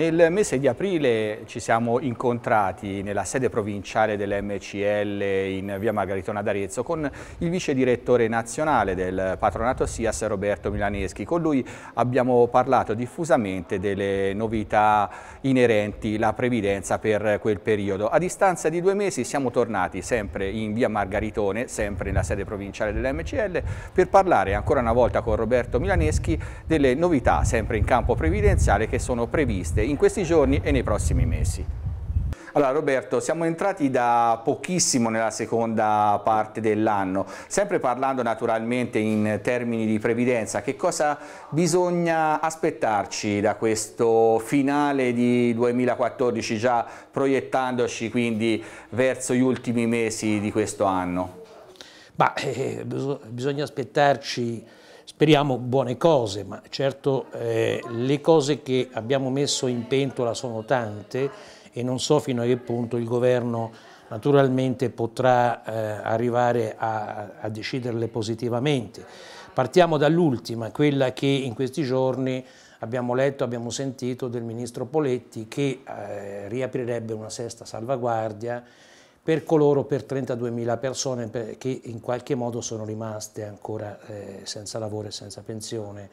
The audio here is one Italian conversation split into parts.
Nel mese di aprile ci siamo incontrati nella sede provinciale dell'MCL in via Margaritona d'Arezzo con il vice direttore nazionale del patronato SIAS Roberto Milaneschi. Con lui abbiamo parlato diffusamente delle novità inerenti alla previdenza per quel periodo. A distanza di due mesi siamo tornati sempre in via Margaritone, sempre nella sede provinciale dell'MCL, per parlare ancora una volta con Roberto Milaneschi delle novità sempre in campo previdenziale che sono previste in questi giorni e nei prossimi mesi. Allora Roberto, siamo entrati da pochissimo nella seconda parte dell'anno, sempre parlando naturalmente in termini di previdenza, che cosa bisogna aspettarci da questo finale di 2014 già proiettandoci quindi verso gli ultimi mesi di questo anno? Bah, eh, bisogna aspettarci Speriamo buone cose, ma certo eh, le cose che abbiamo messo in pentola sono tante e non so fino a che punto il governo naturalmente potrà eh, arrivare a, a deciderle positivamente. Partiamo dall'ultima, quella che in questi giorni abbiamo letto, abbiamo sentito del ministro Poletti che eh, riaprirebbe una sesta salvaguardia per coloro, per 32.000 persone che in qualche modo sono rimaste ancora eh, senza lavoro e senza pensione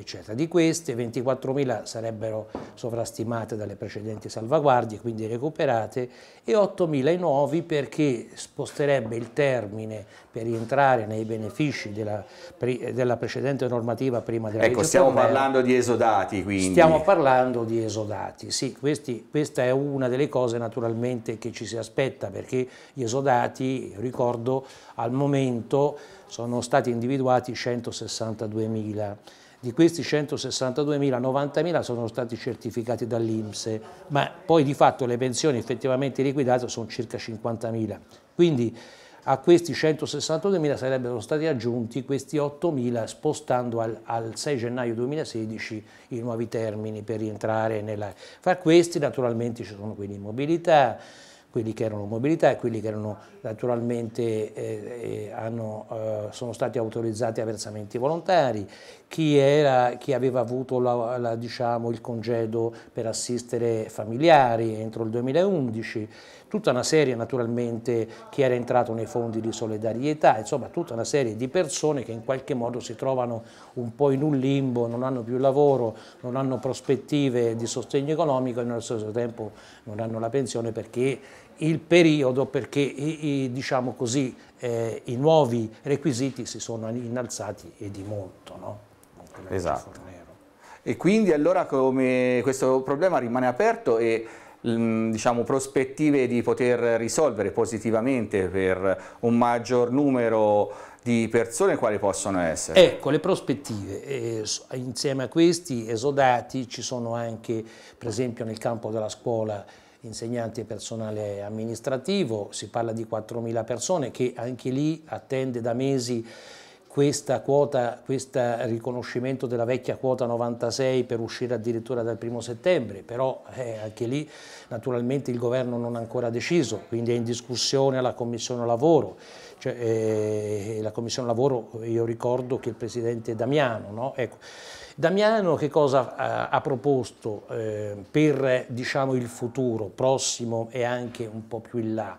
eccetera. Di queste 24.000 sarebbero sovrastimate dalle precedenti salvaguardie, quindi recuperate, e 8.000 nuovi perché sposterebbe il termine per rientrare nei benefici della, della precedente normativa prima della ecco, legge stiamo parlando di esodati quindi. Stiamo parlando di esodati, sì, questi, questa è una delle cose naturalmente che ci si aspetta perché gli esodati, ricordo, al momento sono stati individuati 162.000 di questi 162.000, 90.000 sono stati certificati dall'Inps, ma poi di fatto le pensioni effettivamente liquidate sono circa 50.000. Quindi a questi 162.000 sarebbero stati aggiunti questi 8.000 spostando al, al, 6 gennaio 2016 i nuovi termini per rientrare nella... Fra questi naturalmente ci sono quindi mobilità, quelli che erano mobilità e quelli che erano, naturalmente eh, eh, hanno, eh, sono stati autorizzati a versamenti volontari, chi, era, chi aveva avuto la, la, diciamo, il congedo per assistere familiari entro il 2011, tutta una serie naturalmente chi era entrato nei fondi di solidarietà, insomma tutta una serie di persone che in qualche modo si trovano un po' in un limbo, non hanno più lavoro, non hanno prospettive di sostegno economico e nello stesso tempo non hanno la pensione perché il periodo perché i, diciamo così, eh, i nuovi requisiti si sono innalzati e di molto. No? Esatto. E quindi allora come questo problema rimane aperto e mm, diciamo, prospettive di poter risolvere positivamente per un maggior numero di persone quali possono essere? Ecco, le prospettive. Eh, insieme a questi esodati ci sono anche, per esempio nel campo della scuola, insegnanti e personale amministrativo, si parla di 4.000 persone che anche lì attende da mesi questa quota, questo riconoscimento della vecchia quota 96 per uscire addirittura dal primo settembre, però eh, anche lì naturalmente il governo non ha ancora deciso, quindi è in discussione alla Commissione Lavoro. Cioè, eh, la Commissione Lavoro, io ricordo che il Presidente Damiano, no? ecco, Damiano che cosa ha, eh, ha proposto eh, per diciamo, il futuro prossimo e anche un po' più in là?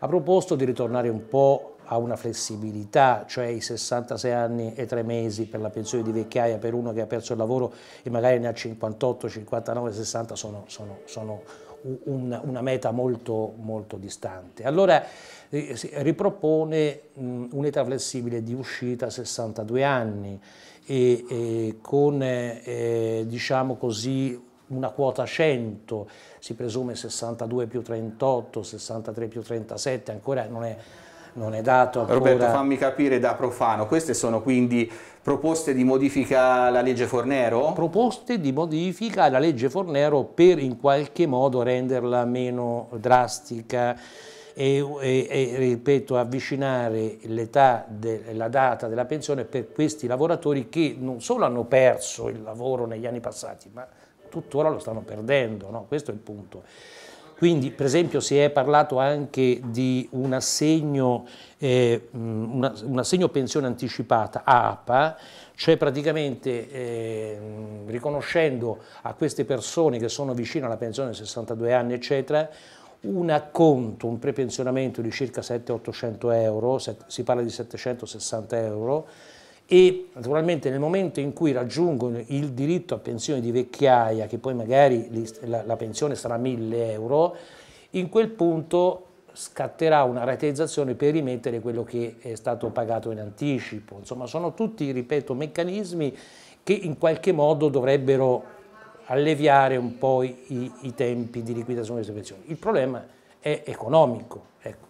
Ha proposto di ritornare un po' a una flessibilità, cioè i 66 anni e 3 mesi per la pensione di vecchiaia per uno che ha perso il lavoro e magari ne ha 58, 59, 60 sono, sono, sono un, una meta molto, molto distante. Allora eh, ripropone un'età flessibile di uscita a 62 anni e, e con eh, eh, diciamo così, una quota 100, si presume 62 più 38, 63 più 37, ancora non è, non è dato ancora... Roberto fammi capire da profano, queste sono quindi proposte di modifica alla legge Fornero? Proposte di modifica alla legge Fornero per in qualche modo renderla meno drastica e, e, e ripeto, avvicinare de, la data della pensione per questi lavoratori che non solo hanno perso il lavoro negli anni passati, ma tuttora lo stanno perdendo, no? questo è il punto. Quindi per esempio si è parlato anche di un assegno, eh, una, un assegno pensione anticipata, APA, cioè praticamente eh, riconoscendo a queste persone che sono vicine alla pensione di 62 anni eccetera un acconto, un prepensionamento di circa 700-800 euro, si parla di 760 euro, e naturalmente nel momento in cui raggiungono il diritto a pensione di vecchiaia, che poi magari la, pensione sarà 1000 euro, in quel punto scatterà una rateizzazione per rimettere quello che è stato pagato in anticipo. Insomma, sono tutti, ripeto, meccanismi che in qualche modo dovrebbero alleviare un po' i, i tempi di liquidazione delle pensioni. Il problema è economico. Ecco.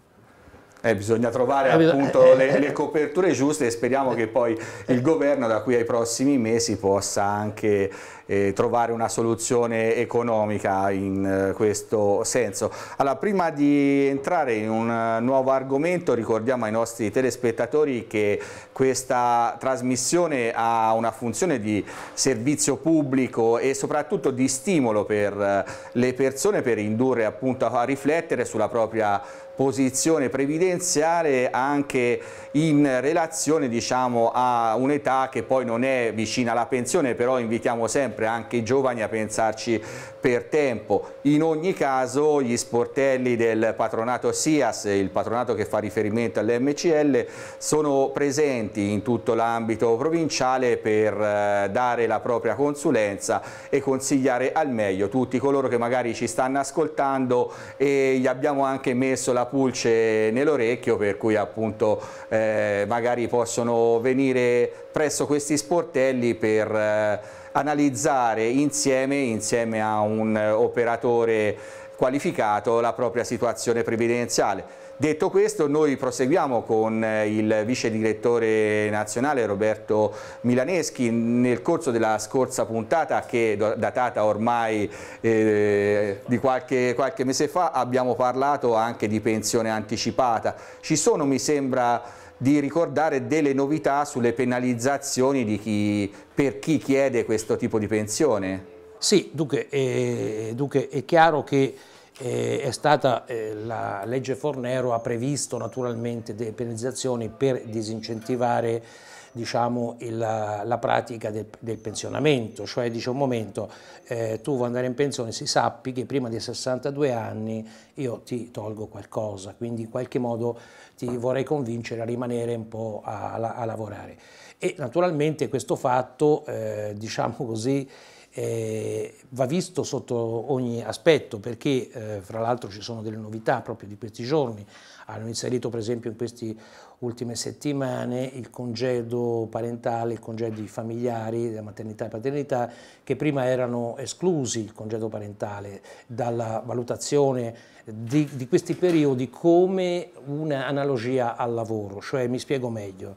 Eh, bisogna trovare appunto eh, le, eh, eh. le, coperture giuste e speriamo che poi il governo da qui ai prossimi mesi possa anche eh, trovare una soluzione economica in eh, questo senso. Allora, prima di entrare in un eh, nuovo argomento ricordiamo ai nostri telespettatori che questa trasmissione ha una funzione di servizio pubblico e soprattutto di stimolo per eh, le persone per indurre appunto a riflettere sulla propria posizione previdenziale anche in relazione diciamo, a un'età che poi non è vicina alla pensione, però invitiamo sempre sempre anche i giovani a pensarci per tempo. In ogni caso gli sportelli del patronato SIAS, il patronato che fa riferimento all'MCL, sono presenti in tutto l'ambito provinciale per eh, dare la propria consulenza e consigliare al meglio tutti coloro che magari ci stanno ascoltando e gli abbiamo anche messo la pulce nell'orecchio per cui appunto eh, magari possono venire presso questi sportelli per eh, analizzare insieme, insieme a un operatore qualificato, la propria situazione previdenziale. Detto questo noi proseguiamo con eh, il vice direttore nazionale Roberto Milaneschi nel corso della scorsa puntata che è datata ormai eh, di qualche, qualche mese fa abbiamo parlato anche di pensione anticipata. Ci sono mi sembra di ricordare delle novità sulle penalizzazioni chi, per chi chiede questo tipo di pensione. Sì, dunque, eh, dunque è chiaro che è stata eh, la legge Fornero ha previsto naturalmente delle penalizzazioni per disincentivare diciamo, il, la pratica del, del, pensionamento, cioè dice un momento eh, tu vuoi andare in pensione, si sappi che prima dei 62 anni io ti tolgo qualcosa, quindi in qualche modo ti vorrei convincere a rimanere un po' a, a, a lavorare. E naturalmente questo fatto, eh, diciamo così, eh, va visto sotto ogni aspetto perché eh, fra l'altro ci sono delle novità proprio di questi giorni, hanno inserito per esempio in queste ultime settimane il congedo parentale, il congedo familiari della maternità e paternità che prima erano esclusi il congedo parentale dalla valutazione di, di questi periodi come un'analogia al lavoro, cioè mi spiego meglio.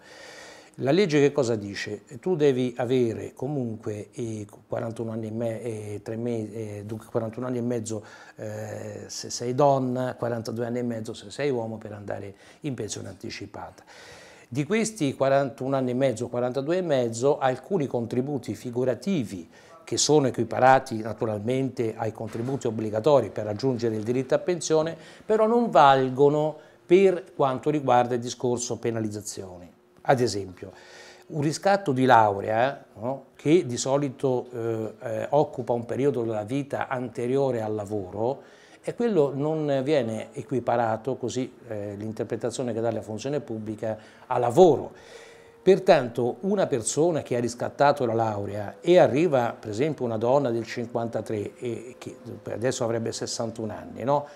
La legge che cosa dice? Tu devi avere comunque 41 eh, anni e, me, eh, mesi, 41 eh, anni e mezzo eh, se sei donna, 42 anni e mezzo se sei uomo per andare in pensione anticipata. Di questi 41 anni e mezzo, 42 e mezzo, alcuni contributi figurativi che sono equiparati naturalmente ai contributi obbligatori per raggiungere il diritto a pensione, però non valgono per quanto riguarda il discorso penalizzazioni. Ad esempio, un riscatto di laurea, no, che di solito eh, eh, occupa un periodo della vita anteriore al lavoro, e quello non viene equiparato, così eh, l'interpretazione che dà la funzione pubblica, a lavoro. Pertanto una persona che ha riscattato la laurea e arriva, per esempio una donna del 53, e che adesso avrebbe 61 anni, no?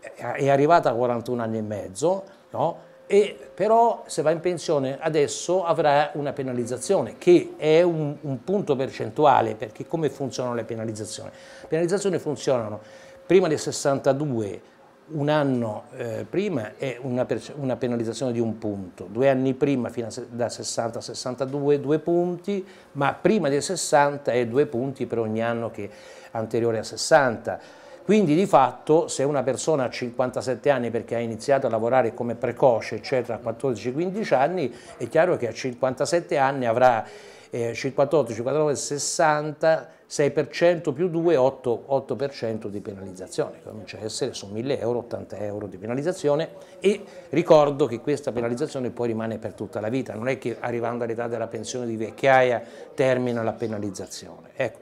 è arrivata a 41 anni e mezzo, no? e però se va in pensione adesso avrà una penalizzazione che è un, un punto percentuale perché come funzionano le penalizzazioni? Le penalizzazioni funzionano prima del 62 un anno eh, prima è una, una, penalizzazione di un punto, due anni prima fino a, da 60 a 62 due punti, ma prima del 60 è due punti per ogni anno che è anteriore a 60 quindi di fatto se una persona ha 57 anni perché ha iniziato a lavorare come precoce eccetera, a 14-15 anni, è chiaro che a 57 anni avrà eh, 58, 59, 60, 6% più 2, 8%, 8 di penalizzazione. che Comincia a essere su 1000 euro, 80 euro di penalizzazione e ricordo che questa penalizzazione poi rimane per tutta la vita, non è che arrivando all'età della pensione di vecchiaia termina la penalizzazione. Ecco.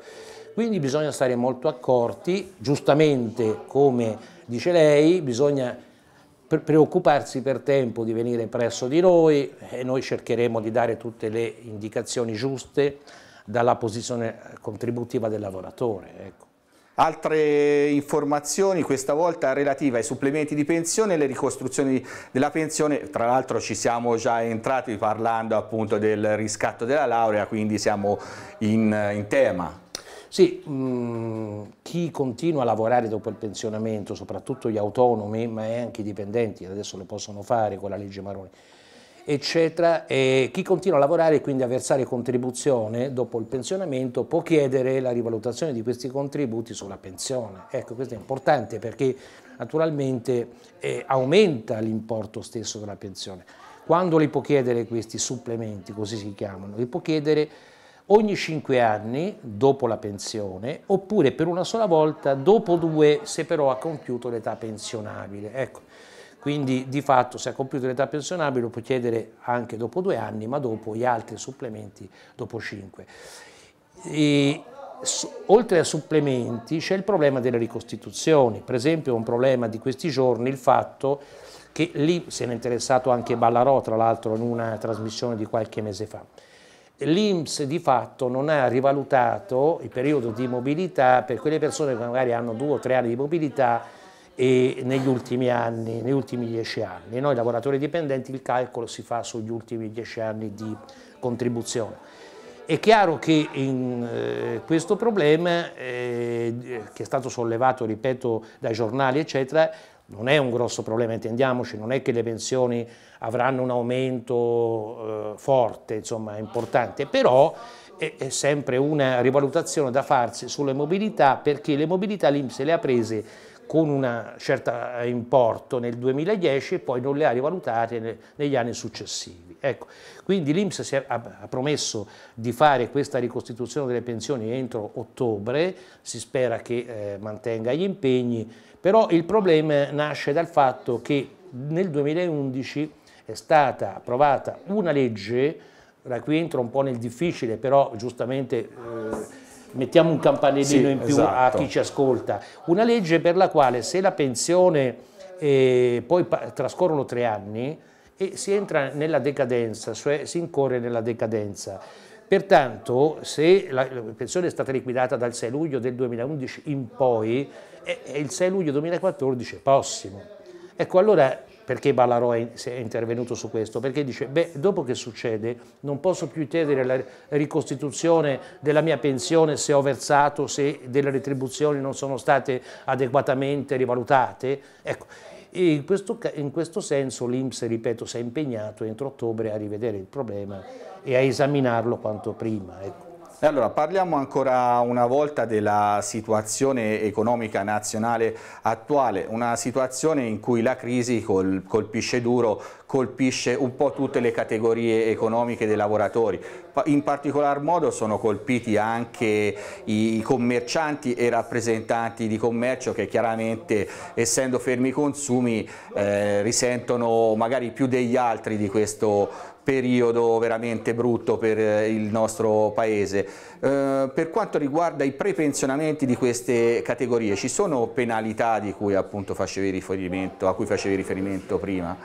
Quindi bisogna stare molto accorti, giustamente come dice lei, bisogna preoccuparsi per tempo di venire presso di noi e noi cercheremo di dare tutte le indicazioni giuste dalla posizione contributiva del lavoratore. Ecco. Altre informazioni, questa volta relative ai supplementi di pensione e alle ricostruzioni della pensione, tra l'altro ci siamo già entrati parlando appunto del riscatto della laurea, quindi siamo in, in tema. Sì, mh, mm, chi continua a lavorare dopo il pensionamento, soprattutto gli autonomi, ma anche i dipendenti, adesso lo possono fare con la legge Maroni, eccetera, e chi continua a lavorare e quindi a versare contribuzione dopo il pensionamento può chiedere la rivalutazione di questi contributi sulla pensione. Ecco, questo è importante perché naturalmente eh, aumenta l'importo stesso della pensione. Quando li può chiedere questi supplementi, così si chiamano, li può chiedere ogni 5 anni dopo la pensione oppure per una sola volta dopo due se però ha compiuto l'età pensionabile. Ecco, quindi di fatto se ha compiuto l'età pensionabile lo può chiedere anche dopo due anni ma dopo gli altri supplementi dopo cinque. E, oltre a supplementi c'è il problema delle ricostituzioni, per esempio un problema di questi giorni il fatto che lì se ne è interessato anche Ballarò tra l'altro in una trasmissione di qualche mese fa l'Inps di fatto non ha rivalutato il periodo di mobilità per quelle persone che magari hanno due o tre anni di mobilità negli ultimi anni, negli ultimi dieci anni. Noi lavoratori dipendenti il calcolo si fa sugli ultimi dieci anni di contribuzione. È chiaro che in, eh, questo problema, eh, che è stato sollevato, ripeto, dai giornali, eccetera, non è un grosso problema, intendiamoci, non è che le pensioni avranno un aumento eh, forte, insomma importante, però è, è, sempre una rivalutazione da farsi sulle mobilità perché le mobilità l'Inps le ha prese con un certo eh, importo nel 2010 e poi non le ha rivalutate negli anni successivi. Ecco, quindi l'Inps ha promesso di fare questa ricostituzione delle pensioni entro ottobre, si spera che eh, mantenga gli impegni, però il problema nasce dal fatto che nel 2011 è stata approvata una legge, da qui entro un po' nel difficile, però giustamente eh, mettiamo un campanellino sì, in più esatto. a chi ci ascolta, una legge per la quale se la pensione eh, poi trascorrono tre anni e si entra nella decadenza, cioè si incorre nella decadenza. Pertanto, se la pensione è stata liquidata dal 6 luglio del 2011 in poi, è, il 6 luglio 2014 prossimo. Ecco, allora perché Ballarò è intervenuto su questo? Perché dice, beh, dopo che succede non posso più chiedere la ricostituzione della mia pensione se ho versato, se delle retribuzioni non sono state adeguatamente rivalutate. Ecco, e in questo, in questo senso l'Inps, ripeto, si è impegnato entro ottobre a rivedere il problema e a esaminarlo quanto prima. Ecco. Allora, parliamo ancora una volta della situazione economica nazionale attuale, una situazione in cui la crisi col, colpisce duro, colpisce un po' tutte le categorie economiche dei lavoratori. In particolar modo sono colpiti anche i commercianti e i rappresentanti di commercio che chiaramente essendo fermi i consumi eh, risentono magari più degli altri di questo periodo veramente brutto per eh, il nostro paese. Eh, per quanto riguarda i prepensionamenti di queste categorie, ci sono penalità di cui appunto facevi riferimento, a cui facevi riferimento prima?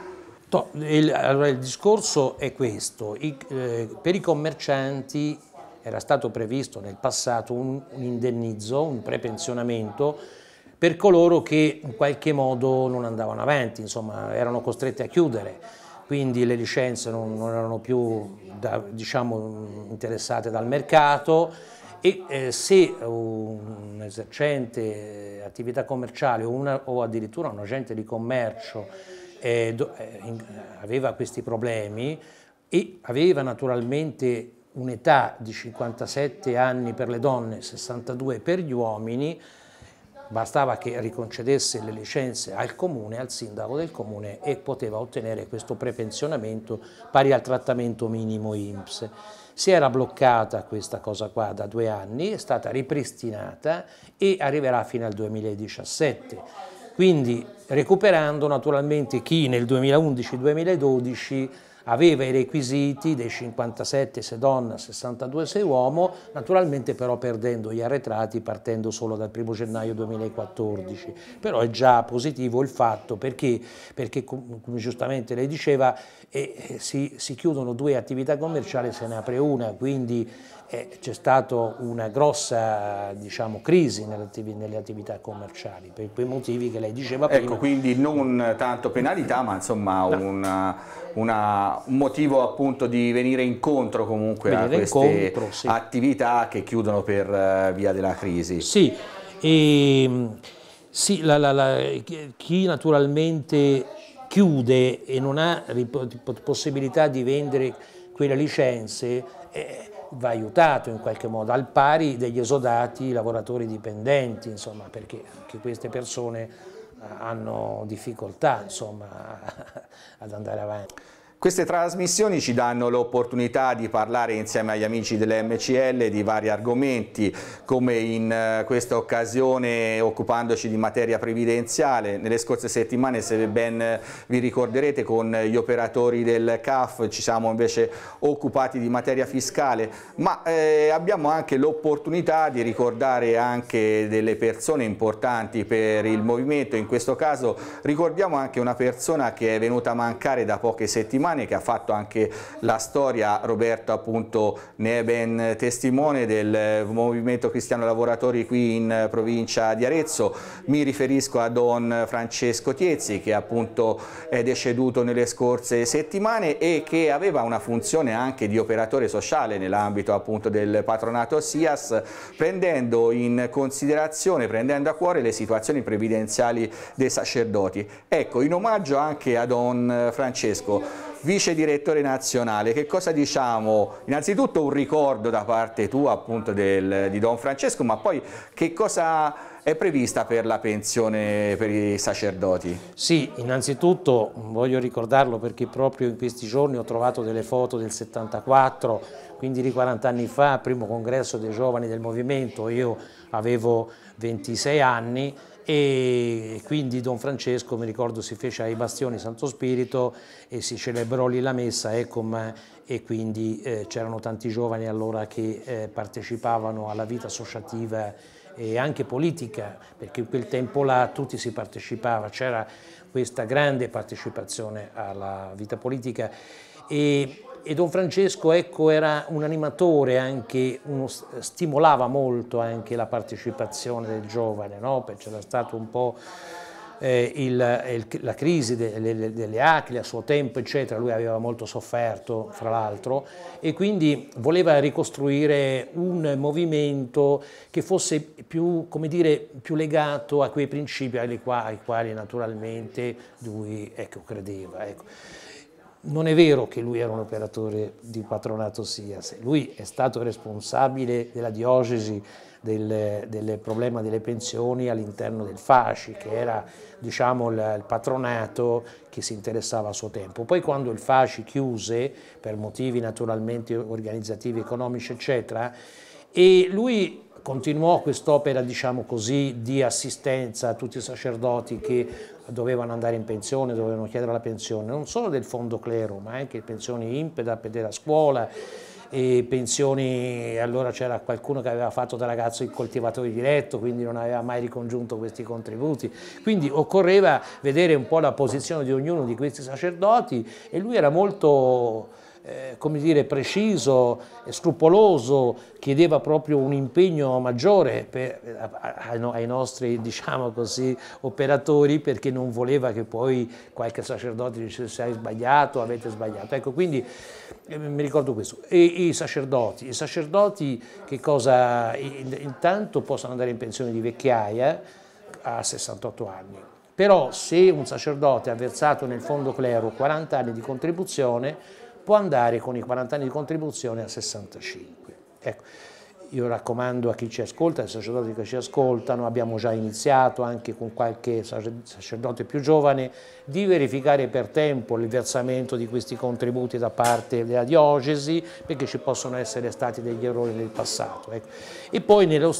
No, il, allora il discorso è questo, I, eh, per i commercianti era stato previsto nel passato un, un indennizzo, un prepensionamento per coloro che in qualche modo non andavano avanti, insomma erano costretti a chiudere quindi le licenze non, non erano più da, diciamo, interessate dal mercato e eh, se un esercente attività commerciale o, una, o addirittura un agente di commercio eh, do, eh, in, aveva questi problemi e aveva naturalmente un'età di 57 anni per le donne, 62 per gli uomini, bastava che riconcedesse le licenze al comune, al sindaco del comune e poteva ottenere questo prepensionamento pari al trattamento minimo INPS. Si era bloccata questa cosa qua da due anni, è stata ripristinata e arriverà fino al 2017. Quindi recuperando naturalmente chi nel 2011-2012 aveva i requisiti dei 57 se donna, 62 se uomo, naturalmente però perdendo gli arretrati partendo solo dal 1 gennaio 2014. Però è già positivo il fatto perché, perché come giustamente lei diceva, eh, eh, si, si chiudono due attività commerciali e se ne apre una, quindi eh, c'è stata una grossa diciamo, crisi nelle, attività commerciali, per quei motivi che lei diceva ecco, prima. Ecco, quindi non tanto penalità, ma insomma no. una, una, un motivo appunto di venire incontro comunque venire a queste incontro, sì. attività che chiudono per eh, via della crisi. Sì, e, ehm, sì la, la, la, chi naturalmente chiude e non ha possibilità di vendere quelle licenze eh, va aiutato in qualche modo, al pari degli esodati lavoratori dipendenti, insomma, perché anche queste persone eh, hanno difficoltà insomma, ad andare avanti. Queste trasmissioni ci danno l'opportunità di parlare insieme agli amici delle MCL di vari argomenti, come in eh, questa occasione occupandoci di materia previdenziale. Nelle scorse settimane, se ben eh, vi ricorderete, con gli operatori del CAF ci siamo invece occupati di materia fiscale, ma eh, abbiamo anche l'opportunità di ricordare anche delle persone importanti per il movimento. In questo caso ricordiamo anche una persona che è venuta a mancare da poche settimane Romani che ha fatto anche la storia, Roberto appunto ne è ben testimone del movimento cristiano lavoratori qui in provincia di Arezzo, mi riferisco a Don Francesco Tiezzi che appunto è deceduto nelle scorse settimane e che aveva una funzione anche di operatore sociale nell'ambito appunto del patronato SIAS prendendo in considerazione, prendendo a cuore le situazioni previdenziali dei sacerdoti. Ecco, in omaggio anche a Don Francesco, vice direttore nazionale, che cosa diciamo? Innanzitutto un ricordo da parte tua appunto del, di Don Francesco, ma poi che cosa è prevista per la pensione per i sacerdoti? Sì, innanzitutto voglio ricordarlo perché proprio in questi giorni ho trovato delle foto del 74, quindi di 40 anni fa, primo congresso dei giovani del movimento, io avevo 26 anni, e quindi Don Francesco, mi ricordo, si fece ai bastioni Santo Spirito e si celebrò lì la messa Ecom e quindi eh, c'erano tanti giovani allora che eh, partecipavano alla vita associativa e anche politica, perché in quel tempo là tutti si partecipava, c'era questa grande partecipazione alla vita politica e e Don Francesco ecco, era un animatore, anche, uno, stimolava molto anche la partecipazione del giovane, no? c'era stato un po' eh, il, il, la crisi delle, delle Acli a suo tempo, eccetera. lui aveva molto sofferto, fra l'altro, e quindi voleva ricostruire un movimento che fosse più, dire, più legato a quei principi ai quali, ai quali naturalmente lui ecco, credeva. Ecco non è vero che lui era un operatore di patronato SIAS, lui è stato responsabile della diocesi del, del problema delle pensioni all'interno del Fasci, che era diciamo, il patronato che si interessava a suo tempo. Poi quando il Fasci chiuse, per motivi naturalmente organizzativi, economici, eccetera, e lui continuò quest'opera, diciamo così, di assistenza a tutti i sacerdoti che dovevano andare in pensione, dovevano chiedere la pensione, non solo del fondo clero, ma anche pensioni impedap della scuola, e pensioni, allora c'era qualcuno che aveva fatto da ragazzo il coltivatore diretto, quindi non aveva mai ricongiunto questi contributi. Quindi occorreva vedere un po' la posizione di ognuno di questi sacerdoti e lui era molto eh, come dire, preciso, e scrupoloso, chiedeva proprio un impegno maggiore per, eh, ai nostri diciamo così, operatori perché non voleva che poi qualche sacerdote dicesse hai sbagliato, avete sbagliato. Ecco, quindi eh, mi ricordo questo. E i sacerdoti? I sacerdoti che cosa? Intanto possono andare in pensione di vecchiaia a 68 anni. Però se un sacerdote ha versato nel fondo clero 40 anni di contribuzione, può andare con i 40 anni di contribuzione a 65. Ecco, io raccomando a chi ci ascolta, ai sacerdoti che ci ascoltano, abbiamo già iniziato anche con qualche sacerdote più giovane, di verificare per tempo il versamento di questi contributi da parte della diocesi, perché ci possono essere stati degli errori nel passato. Ecco. E poi nello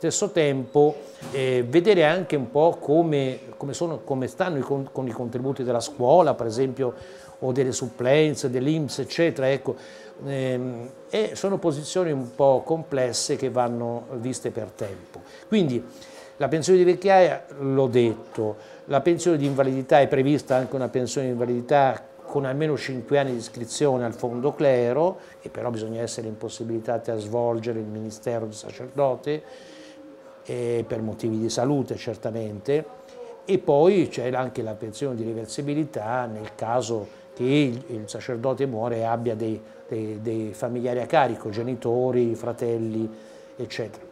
stesso tempo eh, vedere anche un po' come, come, sono, come stanno i con, con i contributi della scuola, per esempio o delle supplenze, dell'Inps, eccetera. Ecco, ehm, e sono posizioni un po' complesse che vanno viste per tempo. Quindi la pensione di vecchiaia, l'ho detto, la pensione di invalidità è prevista anche una pensione di invalidità con almeno 5 anni di iscrizione al fondo clero, e però bisogna essere impossibilitati a svolgere il ministero di sacerdote, eh, per motivi di salute certamente, e poi c'è anche la pensione di reversibilità nel caso che il sacerdote muore e abbia dei, dei, dei familiari a carico, genitori, fratelli, eccetera.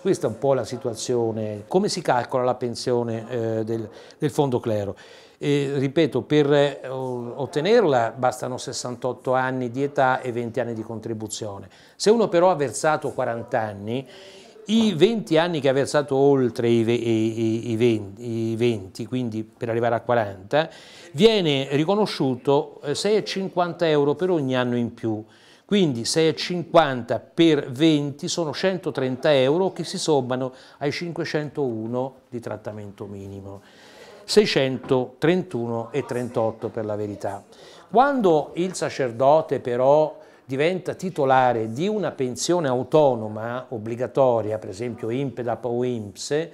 Questa è un po' la situazione. Come si calcola la pensione eh, del, del, fondo clero? E, ripeto, per eh, ottenerla bastano 68 anni di età e 20 anni di contribuzione. Se uno però ha versato 40 anni, i 20 anni che ha versato oltre i, 20, i 20, quindi per arrivare a 40, viene riconosciuto 6,50 eh, euro per ogni anno in più. Quindi 6,50 per 20 sono 130 euro che si sommano ai 501 di trattamento minimo. 631,38 per la verità. Quando il sacerdote però diventa titolare di una pensione autonoma obbligatoria, per esempio INPEDAP o INPSE,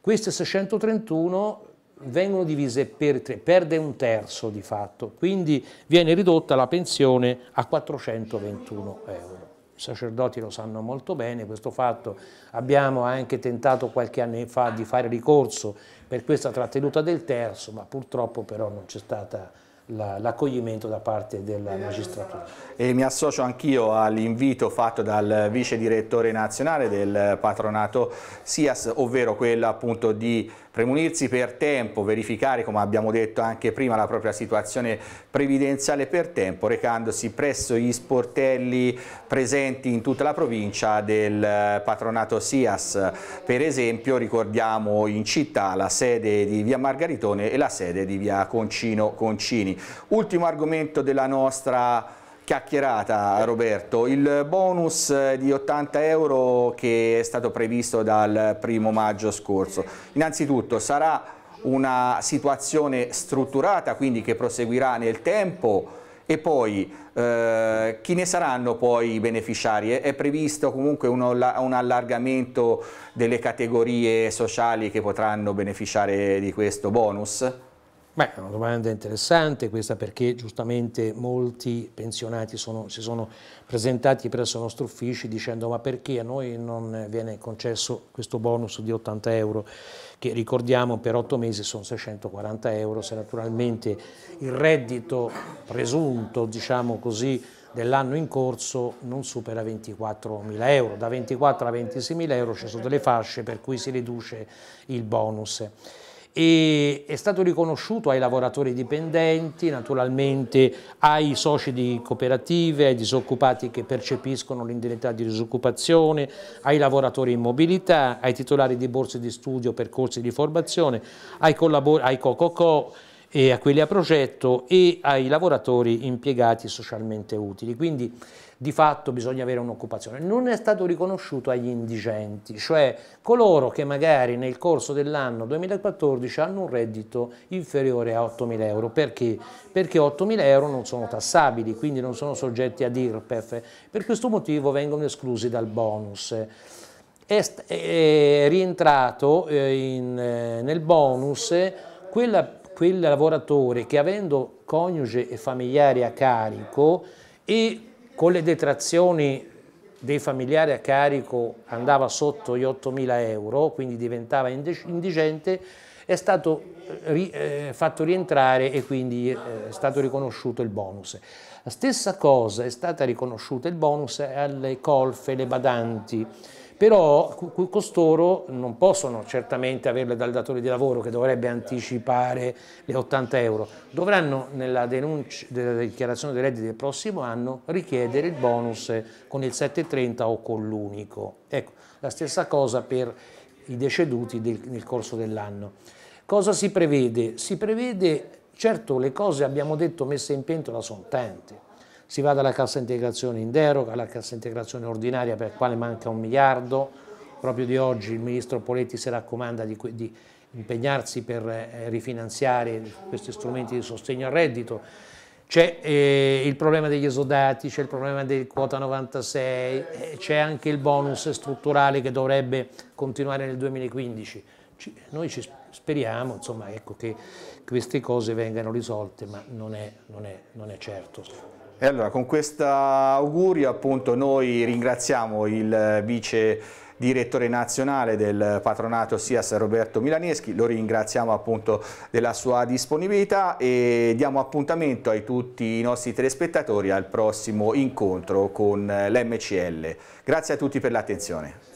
queste 631 vengono divise per tre, perde un terzo di fatto, quindi viene ridotta la pensione a 421 euro. I sacerdoti lo sanno molto bene questo fatto, abbiamo anche tentato qualche anno fa di fare ricorso per questa trattenuta del terzo, ma purtroppo però non c'è stata l'accoglimento da parte della magistratura. E mi associo anch'io all'invito fatto dal vice direttore nazionale del patronato SIAS, ovvero quello appunto di Premunirsi per tempo, verificare come abbiamo detto anche prima la propria situazione previdenziale per tempo recandosi presso gli sportelli presenti in tutta la provincia del patronato SIAS. Per esempio ricordiamo in città la sede di via Margaritone e la sede di via Concino Concini. Ultimo argomento della nostra chiacchierata Roberto, il bonus eh, di 80 euro che è stato previsto dal primo maggio scorso. Innanzitutto sarà una situazione strutturata quindi che proseguirà nel tempo e poi eh, chi ne saranno poi i beneficiari? È, previsto comunque un, un, allargamento delle categorie sociali che potranno beneficiare di questo bonus? Beh, è una domanda interessante questa perché giustamente molti pensionati sono, si sono presentati presso il nostro ufficio dicendo ma perché a noi non viene concesso questo bonus di 80 euro che ricordiamo per 8 mesi sono 640 euro se naturalmente il reddito presunto diciamo così dell'anno in corso non supera 24 mila euro, da 24 a 26 mila euro ci sono delle fasce per cui si riduce il bonus e è stato riconosciuto ai lavoratori dipendenti, naturalmente ai soci di cooperative, ai disoccupati che percepiscono l'indennità di disoccupazione, ai lavoratori in mobilità, ai titolari di borse di studio per corsi di formazione, ai, ai co, -co, -co e a quelli a progetto e ai lavoratori impiegati socialmente utili. Quindi di fatto bisogna avere un'occupazione. Non è stato riconosciuto agli indigenti, cioè coloro che magari nel corso dell'anno 2014 hanno un reddito inferiore a 8.000 euro. Perché? Perché 8.000 euro non sono tassabili, quindi non sono soggetti ad IRPEF. Per questo motivo vengono esclusi dal bonus è, rientrato eh, in, eh, nel bonus quella quel lavoratore che avendo coniuge e familiari a carico e con le detrazioni dei familiari a carico andava sotto gli 8.000 euro, quindi diventava indigente, è stato eh, eh, fatto rientrare e quindi eh, è stato riconosciuto il bonus. La stessa cosa è stata riconosciuta il bonus alle colfe, le badanti però costoro non possono certamente averle dal datore di lavoro che dovrebbe anticipare le 80 euro, dovranno nella denuncia della dichiarazione dei redditi del prossimo anno richiedere il bonus con il 730 o con l'unico. Ecco, la stessa cosa per i deceduti del, nel corso dell'anno. Cosa si prevede? Si prevede, certo le cose abbiamo detto messe in pentola sono tante, si va dalla cassa integrazione in deroga alla cassa integrazione ordinaria per la quale manca un miliardo, proprio di oggi il ministro Poletti si raccomanda di, di impegnarsi per eh, rifinanziare questi strumenti di sostegno al reddito, c'è eh, il problema degli esodati, c'è il problema del quota 96, eh, c'è anche il bonus strutturale che dovrebbe continuare nel 2015. Ci, noi ci speriamo insomma, ecco, che queste cose vengano risolte, ma non è, non è, non è certo. E allora con questo augurio appunto noi ringraziamo il vice direttore nazionale del patronato SIAS Roberto Milaneschi, lo ringraziamo appunto della sua disponibilità e diamo appuntamento ai tutti i nostri telespettatori al prossimo incontro con l'MCL. Grazie a tutti per l'attenzione.